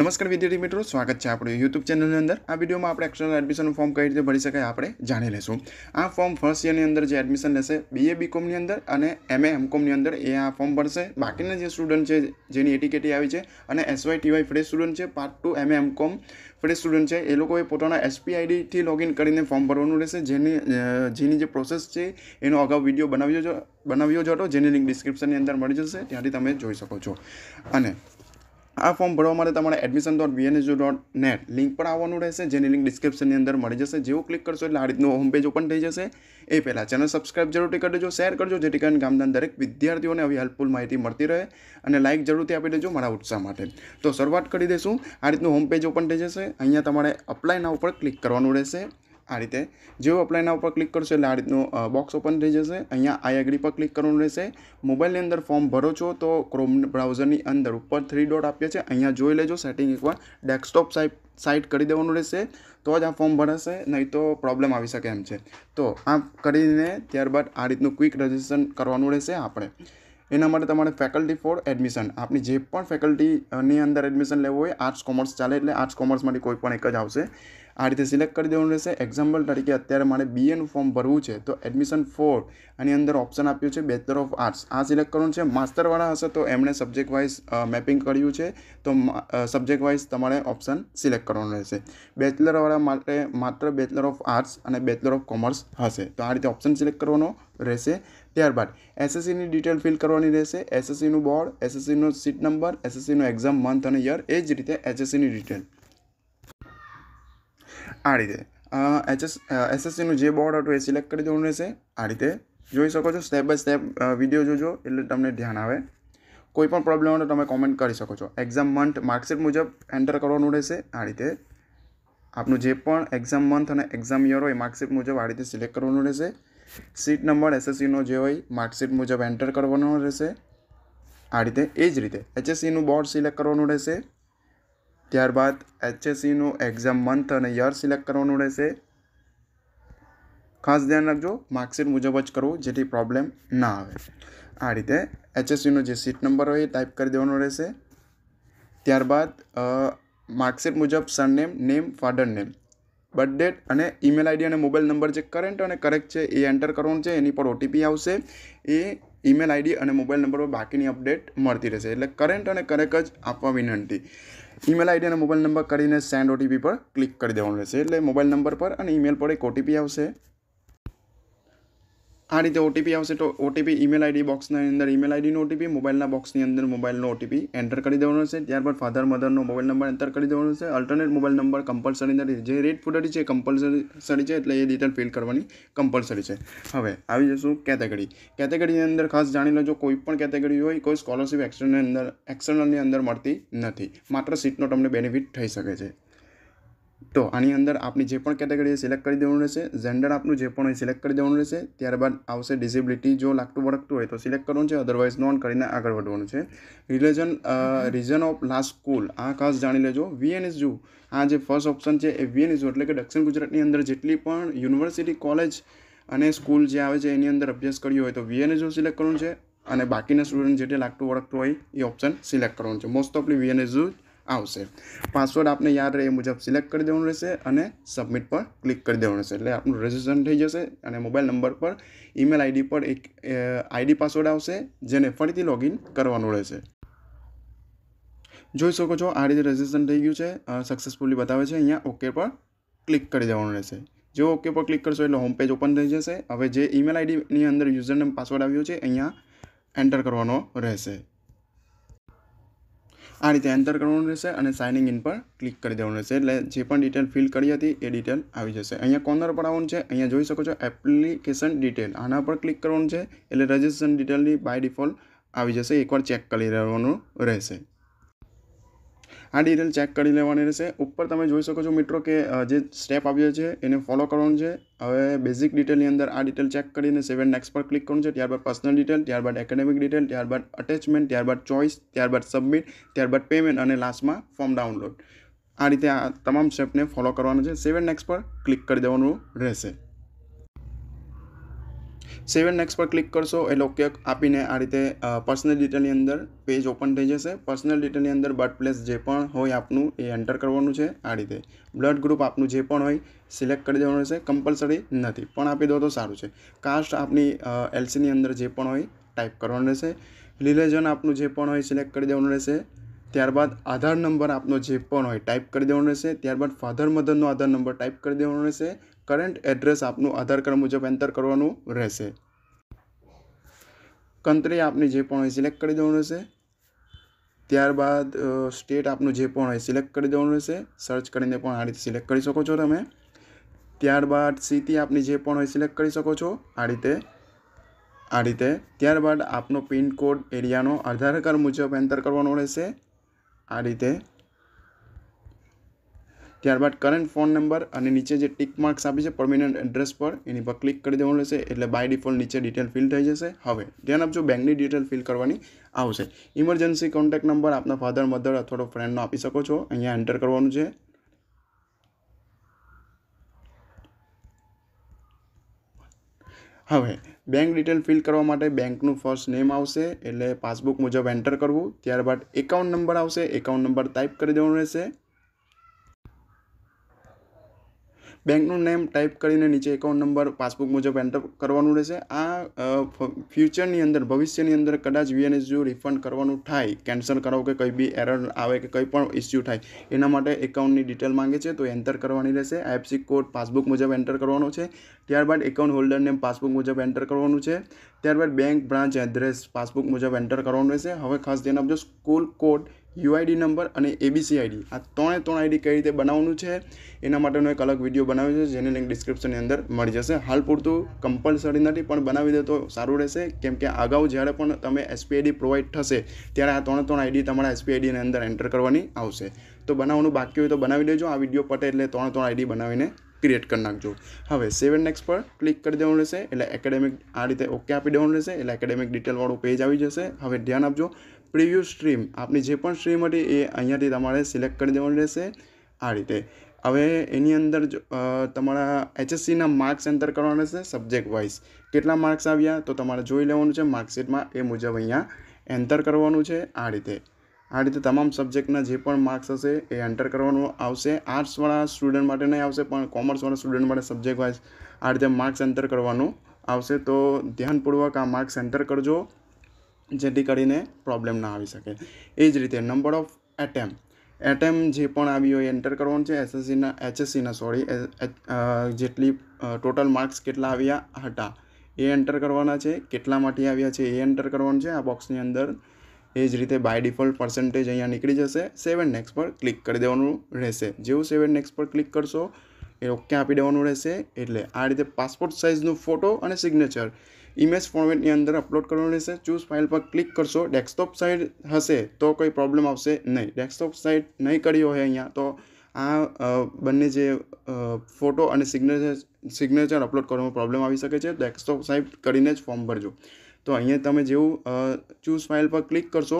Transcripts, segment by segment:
નમસ્કાર વિદ્યાર્થી મિત્રો સ્વાગત છે આપણું યુટ્યુબ ચેનલની અંદર આ વિડીયોમાં આપણે એક્સટર્નલ એડમિશન ફોર્મ કઈ રીતે ભરી શકાય આપણે જાણી લેશું આ ફોર્મ ફર્સ્ટ યરની અંદર જે એડમિશન લેશે બીએ બીકોમની અંદર અને એમએ એમકોમની અંદર એ આ ફોર્મ ભરશે બાકીના જે સ્ટુડન્ટ છે જેની એટીકેટી આવી છે અને એસવાય ટીવાય ફ્રેશ સ્ટુડન્ટ છે part two MA MCom fresh student છે એ લોકોએ પોતાના એસપીઆઈડીથી લોગિન કરીને ફોર્મ ભરવાનું રહેશે જેની જેની જે પ્રોસેસ છે એનો અગાઉ વિડીયો બનાવ્યો બનાવ્યો જ હતો જેની લિંક ડિસ્ક્રિપ્શનની અંદર મળી જશે ત્યાંથી તમે જોઈ શકો છો અને આ ફોર્મ ભરવા માટે તમારે admission dot BNSU dot net link પણ આવવાનું રહેશે જેની લિંક ડિસ્ક્રિપ્શનની અંદર મળી જશે જેવું ક્લિક કરશો એટલે આ રીતનું હોમ પેજ ઓપન થઈ જશે એ પહેલાં ચેનલ સબસ્ક્રાઇબ જરૂરથી કરી દેજો શેર કરજો જેથી કરીને ગામના દરેક વિદ્યાર્થીઓને આવી હેલ્પફુલ માહિતી મળતી રહે અને લાઇક જરૂરથી આપી દેજો મારા ઉત્સાહ માટે તો શરૂઆત કરી દઈશું આ રીતનું હોમ પેજ ઓપન થઈ જશે અહીંયા તમારે અપ્લાય ના ઉપર ક્લિક કરવાનું રહેશે આ રીતે જેવું આપણે એના ઉપર ક્લિક કરશો એટલે આ રીતનું બોક્સ ઓપન થઈ જશે અહીંયા આઈ એગ્રી પર ક્લિક કરવાનું રહેશે મોબાઈલની અંદર ફોર્મ ભરો છો તો ક્રોમ બ્રાઉઝરની અંદર ઉપર થ્રી ડોટ આપીએ છે અહીંયા જોઈ લેજો સેટિંગ એકવાર ડેસ્કટોપ સાઇટ સાઇટ કરી દેવાનું રહેશે તો જ આ ફોર્મ ભરાશે નહીં તો પ્રોબ્લેમ આવી શકે એમ છે તો આ કરીને ત્યારબાદ આ રીતનું ક્વિક રજિસ્ટ્રેશન કરવાનું રહેશે આપણે એના માટે તમારે ફેકલ્ટી ફોર એડમિશન આપણી જે પણ ફેકલ્ટીની અંદર એડમિશન લેવું હોય આર્ટ્સ કોમર્સ ચાલે એટલે આર્ટ્સ કોમર્સમાંથી કોઈ પણ એક જ આવશે આ રીતે સિલેક્ટ કરી દેવાનું રહેશે એક્ઝામ્પલ તરીકે અત્યારે મારે બીએનું ફોર્મ ભરવું છે તો એડમિશન ફોર આની અંદર ઓપ્શન આપ્યું છે બેચલર ઓફ આર્ટ્સ આ સિલેક્ટ કરવાનું છે માસ્ટરવાળા હશે તો એમણે સબ્જેક્ટ વાઇઝ મેપિંગ કર્યું છે તો સબ્જેક્ટ વાઇઝ તમારે ઓપ્શન સિલેક્ટ કરવાનું રહેશે બેચલરવાળા માટે માત્ર બેચલર ઓફ આર્ટ્સ અને બેચલર ઓફ કોમર્સ હશે તો આ રીતે ઓપ્શન સિલેક્ટ કરવાનો રહેશે ત્યારબાદ એસએસસીની ડિટેલ ફિલ કરવાની રહેશે એસએસસીનું બોર્ડ એસએસસીનો સીટ નંબર એસએસસીનો એક્ઝામ મંથ અને યર એ જ રીતે એસએસસીની ડિટેલ આ રીતે એચએસ એસએસસીનું જે બોર્ડ હતું એ સિલેક્ટ કરી દેવાનું રહેશે આ રીતે જોઈ શકો છો સ્ટેપ બાય સ્ટેપ વિડીયો જોજો એટલે તમને ધ્યાન આવે કોઈ પણ પ્રોબ્લેમ હોય તો તમે કોમેન્ટ કરી શકો છો એક્ઝામ મંથ માર્કશીટ મુજબ એન્ટર કરવાનું રહેશે આ રીતે આપનું જે પણ એક્ઝામ મંથ અને એક્ઝામ યર હોય માર્કશીટ મુજબ આ રીતે સિલેક્ટ કરવાનું રહેશે સીટ નંબર એસએસસીનો જે હોય માર્કશીટ મુજબ એન્ટર કરવાનો રહેશે આ રીતે એ જ રીતે એચએસસીનું બોર્ડ સિલેક્ટ કરવાનું રહેશે ત્યારબાદ એચએસસીનું એક્ઝામ મંથ અને યર સિલેક્ટ કરવાનું રહેશે ખાસ ધ્યાન રાખજો માર્કશીટ મુજબ જ કરવું જેથી પ્રોબ્લેમ ના આવે આ રીતે એચએસસીનો e જે સીટ નંબર હોય એ ટાઈપ કરી દેવાનો રહેશે ત્યારબાદ માર્કશીટ મુજબ surname name father name birth date અને ઈમેલ આઈડી અને મોબાઈલ નંબર જે કરંટ અને કરેક્ટ છે એ એન્ટર કરવાનું છે એની પર ઓટીપી આવશે એ ઈમેલ આઈડી અને મોબાઈલ નંબર પર બાકીની અપડેટ મળતી રહેશે એટલે કરંટ અને કરેક્ટ જ આપવા વિનંતી ઈમેલ આઈડી અને મોબાઈલ નંબર કરીને સેન્ડ ઓટીપી પર ક્લિક કરી દેવાનું રહેશે એટલે મોબાઈલ નંબર પર અને ઈમેલ પર એક ઓટીપી આવશે આ રીતે ઓટીપી આવશે તો ઓટીપી ઈમેલ આઈડી બોક્સની અંદર ઈમેલ આઈડીનો ઓટીપી મોબાઈલના બોક્સની અંદર મોબાઈલનો ઓટીપી એન્ટર કરી દેવાનો છે ત્યારબાદ ફાધર મધરનો મોબાઈલ નંબર એન્ટર કરી દેવાનો છે અલ્ટરનેટ મોબાઈલ નંબર કમ્પલસરી નથી જે રેટ ફૂટરી છે કમ્પલસરી છે એટલે એ ડિટેલ ફિલ કરવાની કમ્પલસરી છે હવે આવી જશું કેટેગરી કેટેગરીની અંદર ખાસ જાણી લેજો કોઈ પણ કેટેગરી હોય કોઈ સ્કોલરશિપ એક્સટર્નલ અંદર એક્સટર્નલની અંદર મળતી નથી માત્ર સીટનો તમને બેનિફિટ થઈ શકે છે તો આની અંદર આપની જે પણ કેટેગરી સિલેક્ટ કરી દેવાનું રહેશે જેન્ડર આપનું જે પણ હોય સિલેક્ટ કરી દેવાનું રહેશે ત્યારબાદ આવશે ડિસેબિલિટી જો લાગતું વળગતું હોય તો સિલેક્ટ કરવાનું છે અદરવાઇઝ નોન કરીને આગળ વધવાનું છે religion reason of last school આ ખાસ જાણી લેજો વીએનએસયુ આ જે ફર્સ્ટ ઓપ્શન છે એ વીએનએસયુ એટલે કે દક્ષિણ ગુજરાતની અંદર જેટલી પણ યુનિવર્સિટી કોલેજ અને સ્કૂલ જે આવે છે એની અંદર અભ્યાસ કર્યો હોય તો વીએનએસયુ સિલેક્ટ કરવાનું છે અને બાકીના સ્ટુડન્ટ જે લાગતું વળગતું હોય એ ઓપ્શન સિલેક્ટ કરવાનું છે મોસ્ટ ઓફલી વીએનએસયુ આવશે પાસવર્ડ આપને યાદ રહે એ મુજબ સિલેક્ટ કરી દેવાનો રહેશે અને સબમિટ પર ક્લિક કરી દેવાનું રહેશે એટલે આપનું રજિસ્ટ્રેશન થઈ જશે અને મોબાઈલ નંબર પર ઈમેલ આઈડી પર એક આઈડી પાસવર્ડ આવશે જેને ફરીથી લોગિન કરવાનું રહેશે જોઈ શકો છો આ રીતે રજિસ્ટ્રેશન થઈ ગયું છે સક્સેસફુલી બતાવે છે અહીંયા ઓકે પર ક્લિક કરી દેવાનું રહેશે જો ઓકે પર ક્લિક કરશો એટલે હોમ પેજ ઓપન થઈ જશે હવે જે ઈમેલ આઈડીની અંદર યુઝરને પાસવર્ડ આવ્યો છે અહીંયા એન્ટર કરવાનો રહેશે આ રીતે એન્ટર કરવાનું રહેશે અને સાઇનિંગ ઇન પર ક્લિક કરી દેવાનું રહેશે એટલે જે પણ ડિટેલ ફિલ કરી હતી એ ડિટેલ આવી જશે અહીંયા કોર્નર પર આવવાનું છે અહીંયા જોઈ શકો છો એપ્લિકેશન ડિટેલ આના પર ક્લિક કરવાનું છે એટલે રજિસ્ટ્રેશન ડિટેલની બાય ડિફોલ્ટ આવી જશે એકવાર ચેક કરી લેવાનું રહેશે આ ડિટેલ ચેક કરી લેવાની રહેશે ઉપર તમે જોઈ શકો છો મિત્રો કે જે સ્ટેપ આવ્યો છે એને ફોલો કરવાનું છે હવે બેઝિક ડિટેલની અંદર આ ડિટેલ ચેક કરીને સેવન નેક્સ પર ક્લિક કરવાનું છે ત્યારબાદ પર્સનલ ડિટેલ ત્યારબાદ એકેડેમિક ડિટેલ ત્યારબાદ અટેચમેન્ટ ત્યારબાદ ચોઇસ ત્યારબાદ સબમિટ ત્યારબાદ પેમેન્ટ અને લાસ્ટમાં ફોર્મ ડાઉનલોડ આ રીતે આ તમામ સ્ટેપને ફોલો કરવાનું છે સેવન નેક્સ પર ક્લિક કરી દેવાનું રહેશે સેવ એન્ડ નેક્સ્ટ પર ક્લિક કરશો એટલે ઓકે આપીને આ રીતે પર્સનલ ડિટેલની અંદર પેજ ઓપન થઈ જશે પર્સનલ ડિટેલની અંદર બર્થ પ્લેસ જે પણ હોય આપનું એ એન્ટર કરવાનું છે આ રીતે બ્લડ ગ્રુપ આપનું જે પણ હોય સિલેક્ટ કરી દેવાનું રહેશે કમ્પલસરી નથી પણ આપી દો તો સારું છે કાસ્ટ આપની એલસીની અંદર જે પણ હોય ટાઈપ કરવાનું રહેશે રિલેજન આપનું જે પણ હોય સિલેક્ટ કરી દેવાનું રહેશે ત્યારબાદ આધાર નંબર આપનો જે પણ હોય ટાઈપ કરી દેવાનો રહેશે ત્યારબાદ ફાધર મધરનો આધાર નંબર ટાઈપ કરી દેવાનો રહેશે કરંટ એડ્રેસ આપનું આધાર કાર્ડ મુજબ એન્ટર કરવાનું રહેશે કન્ટ્રી આપની જે પણ હોય સિલેક્ટ કરી દેવાનું રહેશે ત્યારબાદ સ્ટેટ આપનું જે પણ હોય સિલેક્ટ કરી દેવાનું રહેશે સર્ચ કરીને પણ આ રીતે સિલેક્ટ કરી શકો છો તમે ત્યારબાદ સિટી આપની જે પણ હોય સિલેક્ટ કરી શકો છો આ રીતે આ રીતે ત્યારબાદ આપનો પિનકોડ એરિયાનો આધાર કાર્ડ મુજબ એન્ટર કરવાનો રહેશે આ રીતે ત્યારબાદ કરંટ ફોન નંબર અને નીચે જે ટિક માર્ક્સ આપી છે પરમિનન્ટ એડ્રેસ પર એની પર ક્લિક કરી દેવાનું રહેશે એટલે બાય ડિફોલ્ટ નીચે ડિટેલ ફિલ થઈ જશે હવે ધ્યાન આપજો બેંકની ડિટેલ ફિલ કરવાની આવશે ઇમરજન્સી કોન્ટેક્ટ નંબર આપના ફાધર મધર અથવા તો ફ્રેન્ડનો આપી શકો છો અહીંયા એન્ટર કરવાનું છે હવે બેંક ડિટેલ ફિલ કરવા માટે બેંકનું ફર્સ્ટ નેમ આવશે એટલે પાસબુક મુજબ એન્ટર કરવું ત્યારબાદ એકાઉન્ટ નંબર આવશે એકાઉન્ટ નંબર ટાઈપ કરી દેવાનો રહેશે બેંકનું નેમ ટાઈપ કરીને નીચે એકાઉન્ટ નંબર પાસબુક મુજબ એન્ટર કરવાનું રહેશે આ ફ્યુચરની અંદર ભવિષ્યની અંદર કદાચ વીએનએસ જો રિફંડ કરવાનું થાય કેન્સલ કરાવો કે કંઈ બી એરર આવે કે કંઈ પણ ઇસ્યુ થાય એના માટે એકાઉન્ટની ડિટેલ માંગે છે તો એન્ટર કરવાની રહેશે આઈએફસી કોડ પાસબુક મુજબ એન્ટર કરવાનો છે ત્યારબાદ એકાઉન્ટ હોલ્ડર નેમ પાસબુક મુજબ એન્ટર કરવાનું છે ત્યારબાદ બેંક બ્રાન્ચ એડ્રેસ પાસબુક મુજબ એન્ટર કરવાનું રહેશે હવે ખાસ ધ્યાન આપજો સ્કૂલ કોડ યુઆઈડી નંબર અને એબીસી આઈડી આ ત્રણે ત્રણ આઈડી કઈ રીતે બનાવવાનું છે એના માટેનો એક અલગ વિડીયો બનાવ્યો છે જેની લિંક ડિસ્ક્રિપ્શનની અંદર મળી જશે હાલ પૂરતું કમ્પલસરી નથી પણ બનાવી દે તો સારું રહેશે કેમ કે અગાઉ જ્યારે પણ તમે એસપીઆઈડી પ્રોવાઈડ થશે ત્યારે આ ત્રણે ત્રણ આઈડી તમારા એસપીઆઈડીની અંદર એન્ટર કરવાની આવશે તો બનાવવાનું બાકી હોય તો બનાવી દેજો આ વિડીયો પટે એટલે ત્રણ ત્રણ આઈડી બનાવીને ક્રિએટ કરી નાખજો હવે સેવન નેક્સ્ટ પર ક્લિક કરી દેવાનું રહેશે એટલે એકેડેમિક આ રીતે ઓકે આપી દેવાનું રહેશે એટલે એકેડેમિક ડિટેલવાળું પેજ આવી જશે હવે ધ્યાન આપજો પ્રિવ્યુ સ્ટ્રીમ આપની જે પણ સ્ટ્રીમ હતી એ અહીંયાથી તમારે સિલેક્ટ કરી દેવાનું રહેશે આ રીતે હવે એની અંદર તમારા એચએસસીના માર્ક્સ એન્ટર કરવાના રહેશે સબ્જેક્ટ વાઇઝ કેટલા માર્ક્સ આવ્યા તો તમારે જોઈ લેવાનું છે માર્કશીટમાં એ મુજબ અહીંયા એન્ટર કરવાનું છે આ રીતે આ રીતે તમામ સબ્જેક્ટના જે પણ માર્ક્સ હશે એ એન્ટર કરવાનું આવશે આર્ટ્સવાળા સ્ટુડન્ટ માટે નહીં આવશે પણ કોમર્સવાળા સ્ટુડન્ટ માટે સબ્જેક્ટ વાઇઝ આ રીતે માર્ક્સ એન્ટર કરવાનું આવશે તો ધ્યાનપૂર્વક આ માર્ક્સ એન્ટર કરજો જેથી કરીને પ્રોબ્લેમ ના આવી શકે એ જ રીતે નંબર ઓફ એટેમ્પ એટેમ જે પણ આવ્યો એ એન્ટર કરવાનું છે એસએસસીના એચએસસીના સોરી જેટલી ટોટલ માર્ક્સ કેટલા આવ્યા હતા એ એન્ટર કરવાના છે કેટલા માટે આવ્યા છે એ એન્ટર કરવાનું છે આ બોક્સની અંદર એ જ રીતે બાય ડિફોલ્ટ પર્સન્ટેજ અહીંયા નીકળી જશે સેવન નેક્સ પર ક્લિક કરી દેવાનું રહેશે જેવું સેવન નેક્સ્ટ પર ક્લિક કરશો એ ઓકે આપી દેવાનું રહેશે એટલે આ રીતે પાસપોર્ટ સાઇઝનું ફોટો અને સિગ્નેચર ઇમેજ ફોર્મેટની અંદર અપલોડ કરવાનું રહેશે ચૂઝ ફાઇલ પર ક્લિક કરશો ડેસ્કટોપ સાઇડ હશે તો કોઈ પ્રોબ્લેમ આવશે નહીં ડેસ્કટોપ સાઇડ નહીં કરી હોય અહીંયા તો આ બંને જે ફોટો અને સિગ્નેચર સિગ્નેચર અપલોડ કરવામાં પ્રોબ્લેમ આવી શકે છે ડેસ્કટોપ સાઇડ કરીને જ ફોર્મ ભરજો તો અહીંયા તમે જેવું ચૂઝ ફાઇલ પર ક્લિક કરશો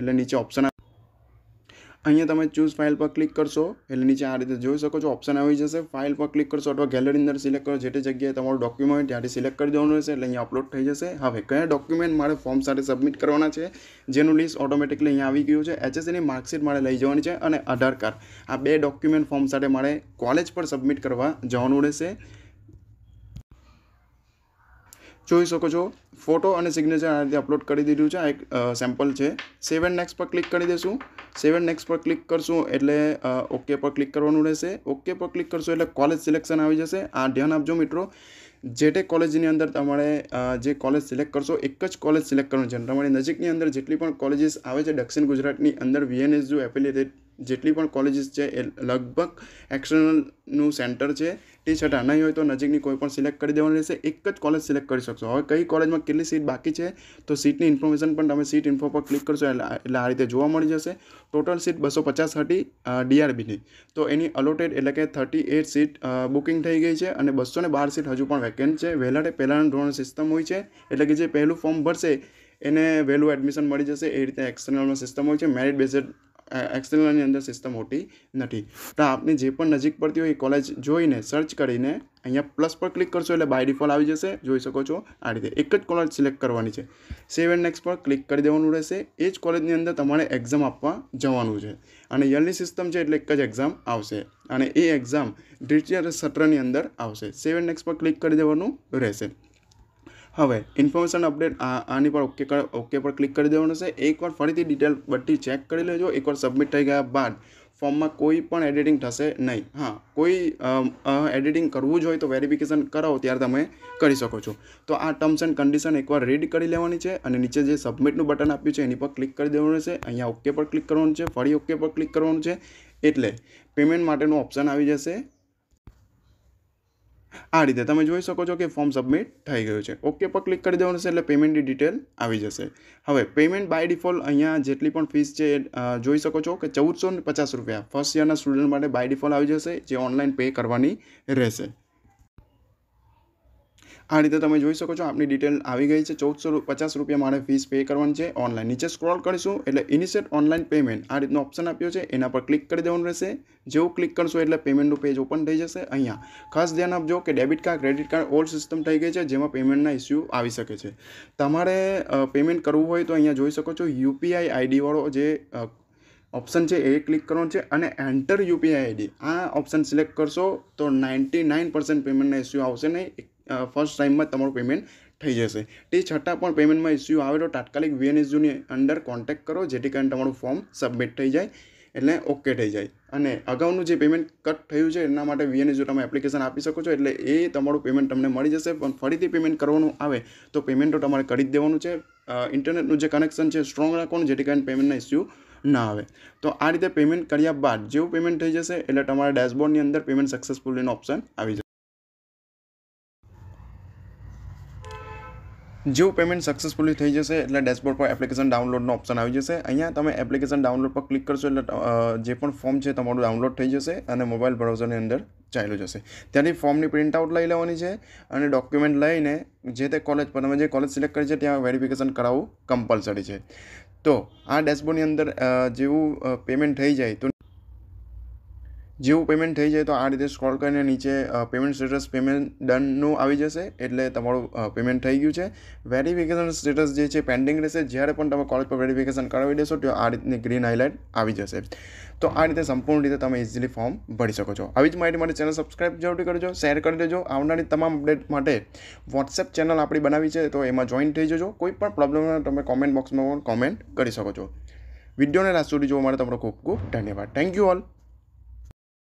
એટલે નીચે ઓપ્શન અહીંયા તમે ચૂઝ ફાઇલ પર ક્લિક કરશો એટલે નીચે આ રીતે જોઈ શકો છો ઓપ્શન આવી જશે ફાઇલ પર ક્લિક કરશો અથવા ગેલેરી અંદર સિલેક્ટ કરો જે તે જગ્યાએ તમારું ડોક્યુમેન્ટ ત્યાંથી સિલેક્ટ કરી દેવાનું રહેશે એટલે અહીંયા અપલોડ થઈ જશે હવે કયા ડોક્યુમેન્ટ મારે ફોર્મ સાથે સબમિટ કરવાના છે જેનું લિસ્ટ ઓટોમેટિકલી અહીંયા આવી ગયું છે એચએસસીની માર્કશીટ મારે લઈ જવાની છે અને આધાર કાર્ડ આ બે ડોક્યુમેન્ટ ફોર્મ સાથે મારે કોલેજ પર સબમિટ કરવા જવાનું રહેશે જોઈ શકો છો ફોટો અને સિગ્નેચર આ રીતે અપલોડ કરી દીધું છે આ એક સેમ્પલ છે સેવ નેક્સ્ટ પર ક્લિક કરી દેશું સેવ એન્ડ નેક્સ્ટ પર ક્લિક કરશું એટલે ઓકે પર ક્લિક કરવાનું રહેશે ઓકે પર ક્લિક કરશું એટલે કોલેજ સિલેક્શન આવી જશે આ ધ્યાન આપજો મિત્રો જે તે કોલેજની અંદર તમારે જે કોલેજ સિલેક્ટ કરશો એક જ કોલેજ સિલેક્ટ કરવાનું છે તમારી નજીકની અંદર જેટલી પણ કોલેજીસ આવે છે દક્ષિણ ગુજરાતની અંદર વીએનએસ જો જેટલી પણ કોલેજીસ છે એ લગભગ એક્સટર્નલનું સેન્ટર છે તે છતાં નહીં હોય તો નજીકની કોઈ પણ સિલેક્ટ કરી દેવાની રહેશે એક જ કોલેજ સિલેક્ટ કરી શકશો હવે કઈ કોલેજમાં કેટલી સીટ બાકી છે તો સીટની ઇન્ફોર્મેશન પણ તમે સીટ ઇન્ફો પર ક્લિક કરશો એટલે આ રીતે જોવા મળી જશે ટોટલ સીટ બસો પચાસ હતી ડીઆરબીની તો એની અલોટેડ એટલે કે થર્ટી એટ સીટ બુકિંગ થઈ ગઈ છે અને બસો બાર સીટ હજુ પણ વેકેન્ટ છે વહેલાટે પહેલાંનું ધોરણ સિસ્ટમ હોય છે એટલે કે જે પહેલું ફોર્મ ભરશે એને વહેલું એડમિશન મળી જશે એ રીતે એક્સટર્નલમાં સિસ્ટમ હોય છે મેરિટ બેઝેડ એક્સટર્નલની અંદર સિસ્ટમ હોતી નથી તો આપની જે પણ નજીક પડતી હોય એ કોલેજ જોઈને સર્ચ કરીને અહીંયા પ્લસ પર ક્લિક કરશો એટલે બાય ડિફોલ્ટ આવી જશે જોઈ શકો છો આ રીતે એક જ કોલેજ સિલેક્ટ કરવાની છે સેવ એન્ડ નેક્સ્ટ પર ક્લિક કરી દેવાનું રહેશે એ જ કોલેજની અંદર તમારે એક્ઝામ આપવા જવાનું છે અને યરની સિસ્ટમ છે એટલે એક જ એક્ઝામ આવશે અને એ એક્ઝામ ડિટેલ સત્રની અંદર આવશે સેવ એન્ડ નેક્સ્ટ પર ક્લિક કરી દેવાનું રહેશે હવે ઇન્ફોર્મેશન અપડેટ આની પર ઓકે ઓકે પર ક્લિક કરી દેવાનું છે એકવાર ફરીથી ડિટેલ બધી ચેક કરી લેજો એકવાર સબમિટ થઈ ગયા બાદ ફોર્મમાં કોઈ પણ એડિટિંગ થશે નહીં હા કોઈ એડિટિંગ કરવું જ હોય તો વેરિફિકેશન કરાવો ત્યારે તમે કરી શકો છો તો આ ટર્મ્સ એન્ડ કન્ડિશન એકવાર રીડ કરી લેવાની છે અને નીચે જે સબમિટનું બટન આપ્યું છે એની પર ક્લિક કરી દેવાનું છે અહીંયા ઓકે પર ક્લિક કરવાનું છે ફરી ઓકે પર ક્લિક કરવાનું છે એટલે પેમેન્ટ માટેનું ઓપ્શન આવી જશે આ રીતે તમે જોઈ શકો છો કે ફોર્મ સબમિટ થઈ ગયું છે ઓકે પર ક્લિક કરી દેવાનું છે એટલે પેમેન્ટની ડિટેલ આવી જશે હવે પેમેન્ટ બાય ડિફોલ્ટ અહીંયા જેટલી પણ ફીસ છે જોઈ શકો છો કે ચૌદસો પચાસ રૂપિયા ફર્સ્ટ યરના સ્ટુડન્ટ માટે બાય ડિફોલ્ટ આવી જશે જે ઓનલાઈન પે કરવાની રહેશે આ રીતે તમે જોઈ શકો છો આપની ડિટેલ આવી ગઈ છે ચૌદસો પચાસ રૂપિયા મારે ફીસ પે કરવાની છે ઓનલાઈન નીચે સ્ક્રોલ કરીશું એટલે ઇનિશિયેટ ઓનલાઈન પેમેન્ટ આ રીતનો ઓપ્શન આપ્યો છે એના પર ક્લિક કરી દેવાનું રહેશે જેવું ક્લિક કરશો એટલે પેમેન્ટનું પેજ ઓપન થઈ જશે અહીંયા ખાસ ધ્યાન આપજો કે debit card credit card old system થઈ ગઈ છે જેમાં પેમેન્ટના ઇસ્યુ આવી શકે છે તમારે પેમેન્ટ કરવું હોય તો અહીંયા જોઈ શકો છો યુપીઆઈ આઈડીવાળો જે ઓપ્શન છે એ ક્લિક કરવાનું છે અને એન્ટર યુપીઆઈ આઈડી આ ઓપ્શન સિલેક્ટ કરશો તો નાઇન્ટી નાઇન પર્સન્ટ પેમેન્ટના ઇસ્યુ આવશે નહીં ફર્સ્ટ ટાઈમમાં તમારું પેમેન્ટ થઈ જશે તે છતાં પણ પેમેન્ટમાં ઇસ્યુ આવે તો તાત્કાલિક વીએનએસયુની અંદર કોન્ટેક્ટ કરો જેથી કરીને તમારું ફોર્મ સબમિટ થઈ જાય એટલે ઓકે થઈ જાય અને અગાઉનું જે પેમેન્ટ કટ થયું છે એના માટે વીએનએસયુ તમે એપ્લિકેશન આપી શકો છો એટલે એ તમારું પેમેન્ટ તમને મળી જશે પણ ફરીથી પેમેન્ટ કરવાનું આવે તો પેમેન્ટ તો તમારે કરી જ દેવાનું છે ઇન્ટરનેટનું જે કનેક્શન છે સ્ટ્રોંગ રાખવાનું જેથી કરીને પેમેન્ટના ઇસ્યુ ના આવે તો આ રીતે પેમેન્ટ કર્યા બાદ જેવું પેમેન્ટ થઈ જશે એટલે તમારા ડેશબોર્ડની અંદર પેમેન્ટ સક્સેસફુલ ઓપ્શન આવી જશે જેવું પેમેન્ટ સક્સેસફુલી થઈ જશે એટલે ડેશબોર્ડ પર એપ્લિકેશન ડાઉનલોડનો ઓપ્શન આવી જશે અહીંયા તમે એપ્લિકેશન ડાઉનલોડ પર ક્લિક કરશો એટલે જે પણ ફોર્મ છે તમારું ડાઉનલોડ થઈ જશે અને મોબાઈલ બ્રાઉઝરની અંદર ચાલ્યું જશે ત્યાંથી ફોર્મની પ્રિન્ટ આઉટ લઈ લેવાની છે અને ડોક્યુમેન્ટ લઈને જે તે કોલેજ પર તમે જે કોલેજ સિલેક્ટ કરી છે ત્યાં વેરિફિકેશન કરાવવું કમ્પલસરી છે તો આ ડેશબોર્ડની અંદર જેવું પેમેન્ટ થઈ જાય તો જેવું પેમેન્ટ થઈ જાય તો આ રીતે સ્ક્રોલ કરીને નીચે પેમેન્ટ સ્ટેટસ પેમેન્ટ ડનનું આવી જશે એટલે તમારું પેમેન્ટ થઈ ગયું છે વેરિફિકેશન સ્ટેટસ જે છે પેન્ડિંગ રહેશે જ્યારે પણ તમે કોલેજ પર વેરિફિકેશન કરાવી દેશો તો આ રીતની ગ્રીન હાઇલાઇટ આવી જશે તો આ રીતે સંપૂર્ણ રીતે તમે ઇઝીલી ફોર્મ ભરી શકો છો આવી જ માહિતી માટે ચેનલ સબસ્ક્રાઈબ જરૂરથી કરજો શેર કરી દેજો આવનારી તમામ અપડેટ માટે વોટ્સએપ ચેનલ આપણી બનાવી છે તો એમાં જોઈન થઈ જજો કોઈ પણ પ્રોબ્લેમ તમે કોમેન્ટ બોક્સમાં પણ કોમેન્ટ કરી શકો છો વિડીયોને રાત સુધી જોવા માટે તમારો ખૂબ ખૂબ ધન્યવાદ થેન્ક યુ ઓલ